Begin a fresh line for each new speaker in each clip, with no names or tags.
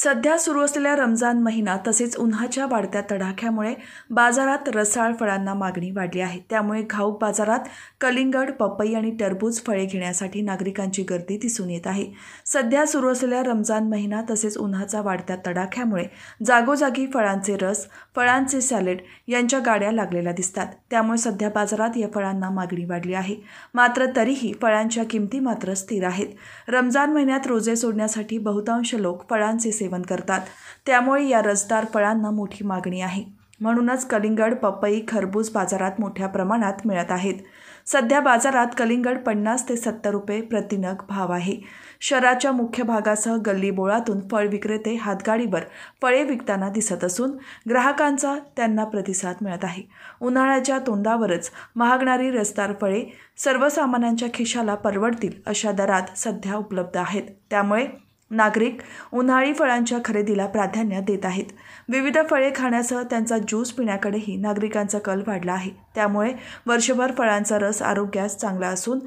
सध्या सुरू असलेल्या रमजान महिना तसेच उन्हाच्या वाढत्या तडाख्यामुळे बाजारात रसाळ फळांना मागणी वाढली आहे त्यामुळे घाऊक बाजारात कलिंगड पपई आणि टरबूज फळे घेण्यासाठी नागरिकांची गर्दी दिसून येत आहे सध्या सुरू असलेल्या रमजान महिना तसेच उन्हाचा वाढत्या तडाख्यामुळे जागोजागी फळांचे रस फळांचे सॅलेड यांच्या गाड्या लागलेल्या दिसतात त्यामुळे सध्या बाजारात या फळांना मागणी वाढली आहे मात्र तरीही फळांच्या किमती मात्र स्थिर आहेत रमजान महिन्यात रोजे सोडण्यासाठी बहुतांश लोक फळांचे सेवन करतात त्यामुळे या रसदार फळांना मोठी मागणी आहे म्हणूनच कलिंगड पपई खरबूज बाजारात मोठ्या प्रमाणात मिळत आहेत सध्या बाजारात कलिंगड पन्नास ते सत्तर रुपये प्रतिनग भाव आहे शहराच्या मुख्य भागासह गल्ली बोळातून फळ विक्रेते हातगाडीवर फळे विकताना दिसत असून ग्राहकांचा त्यांना प्रतिसाद मिळत आहे उन्हाळ्याच्या तोंडावरच महागणारी रसदार फळे सर्वसामान्यांच्या खिशाला परवडतील अशा दरात सध्या उपलब्ध आहेत त्यामुळे नागरिक उन्हाळी फळांच्या खरेदीला प्राधान्य देत आहेत विविध फळे खाण्यासह त्यांचा ज्यूस पिण्याकडेही नागरिकांचा कल वाढला आहे त्यामुळे वर्षभर फळांचा रस आरोग्यास चांगला असून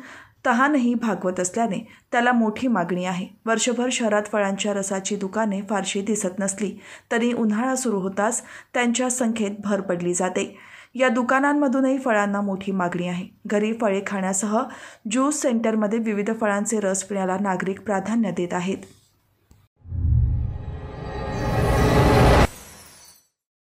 तहानही भागवत असल्याने त्याला मोठी मागणी आहे वर्षभर शहरात फळांच्या रसाची दुकाने फारशी दिसत नसली तरी उन्हाळा सुरू होताच त्यांच्या संख्येत भर पडली जाते या दुकानांमधूनही फळांना मोठी मागणी आहे घरी फळे खाण्यासह ज्यूस सेंटरमध्ये विविध फळांचे रस पिण्याला नागरिक प्राधान्य देत आहेत